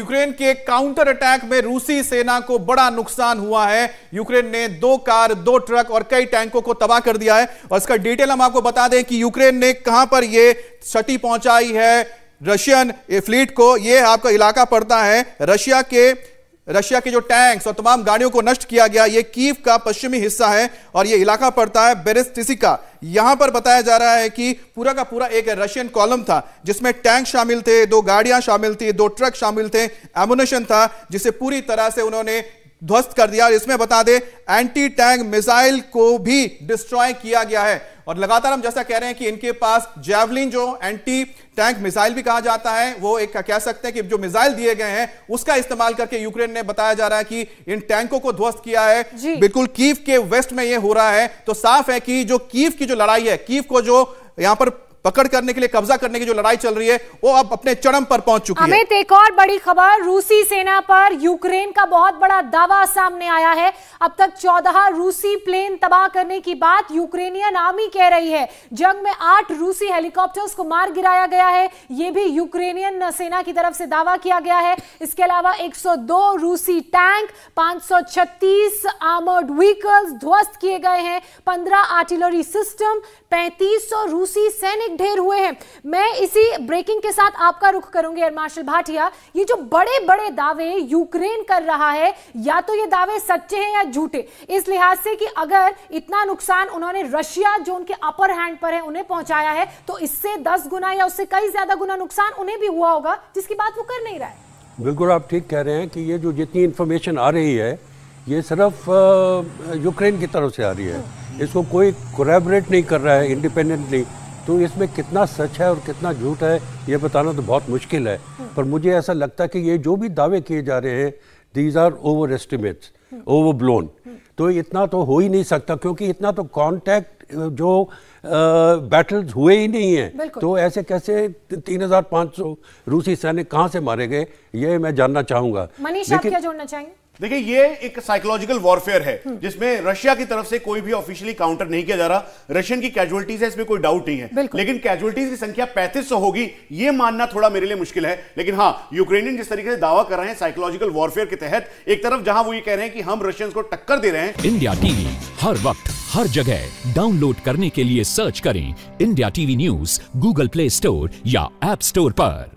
Ukraine के counter attack में रूसी सेना को बड़ा नुकसान हुआ है यूक्रेन ने दो कार दो ट्रक और कई टैंकों को तबाह कर दिया है और इसका डिटेल हम आपको बता दें कि यूक्रेन ने कहां पर यह क्षति पहुंचाई है रशियन फ्लीट को यह आपका इलाका पड़ता है रशिया के रशिया के जो टैंक्स और तमाम गाड़ियों को नष्ट किया गया ये कीव का पश्चिमी हिस्सा है और यह इलाका पड़ता है बेरेस्टिसिका यहां पर बताया जा रहा है कि पूरा का पूरा एक रशियन कॉलम था जिसमें टैंक शामिल थे दो गाड़ियां शामिल थी दो ट्रक शामिल थे एमुनेशन था जिसे पूरी तरह से उन्होंने ध्वस्त कर दिया और इसमें बता दे एंटी टैंक मिसाइल को भी डिस्ट्रॉय किया गया है और लगातार हम जैसा कह रहे हैं कि इनके पास जैवलिन जो एंटी टैंक मिसाइल भी कहा जाता है वो एक कह सकते हैं कि जो मिसाइल दिए गए हैं उसका इस्तेमाल करके यूक्रेन ने बताया जा रहा है कि इन टैंकों को ध्वस्त किया है बिल्कुल कीव के वेस्ट में ये हो रहा है तो साफ है कि जो कीव की जो लड़ाई है कीव को जो यहां पर पकड़ करने के लिए कब्जा करने की जो लड़ाई चल रही है वो अब अपने चरम पर पहुंच चुकी है एक और बड़ी खबर रूसी सेना पर यूक्रेन का बहुत बड़ा दावा सामने आया है अब तक चौदह रूसी प्लेन तबाह करने की बात यूक्रेनियन आर्मी कह रही है जंग में आठ रूसी हेलीकॉप्टर्स को मार गिराया गया है यह भी यूक्रेनियन सेना की तरफ से दावा किया गया है इसके अलावा एक रूसी टैंक पांच आर्मर्ड व्हीकल्स ध्वस्त किए गए हैं पंद्रह आर्टिलरी सिस्टम पैंतीस रूसी सैनिक ढेर हुए हैं मैं इसी ब्रेकिंग के साथ आपका रुख करूंगी अरमाशल भाटिया ये जो बड़े बड़े दावे यूक्रेन कर रहा है या तो ये दावे सच्चे हैं या झूठे इस लिहाज से कि अगर इतना नुकसान उन्होंने रशिया जो उनके अपर हैंड पर है उन्हें पहुंचाया है तो इससे दस गुना या उससे कई ज्यादा गुना नुकसान उन्हें भी हुआ होगा जिसकी बात वो कर नहीं रहा है बिल्कुल आप ठीक कह रहे हैं कि ये जो जितनी इन्फॉर्मेशन आ रही है ये सिर्फ यूक्रेन की तरफ से आ रही है हम्म। इसको कोई कोलेबरेट नहीं कर रहा है इंडिपेंडेंटली तो इसमें कितना सच है और कितना झूठ है ये बताना तो बहुत मुश्किल है हाँ। पर मुझे ऐसा लगता है कि ये जो भी दावे किए जा रहे हैं these are overestimates overblown तो इतना तो हो ही नहीं सकता क्योंकि इतना तो कॉन्टैक्ट जो बैटल्स uh, हुए ही नहीं है तो ऐसे कैसे तीन हजार पांच सौ रूसी सैनिक कहाँ से मारे गए ये मैं जानना चाहूंगा मनीष आप क्या जोड़ना चाहेंगे देखिए ये एक साइकोलॉजिकल वॉरफेयर है हम्म। जिसमें रशिया की तरफ से कोई भी ऑफिशियली काउंटर नहीं किया जा रहा रशियन की कैजुअलिटीज है इसमें कोई डाउट नहीं है लेकिन कैजुअलिटीज की संख्या सौ होगी ये मानना थोड़ा मेरे लिए मुश्किल है लेकिन हाँ यूक्रेनियन जिस तरीके से दावा कर रहे हैं साइकोलॉजिकल वॉरफेयर के तहत एक तरफ जहां वो ये कह रहे हैं कि हम रशियंस को टक्कर दे रहे हैं इंडिया टीवी हर वक्त हर जगह डाउनलोड करने के लिए सर्च करें India TV news Google Play Store या एप स्टोर पर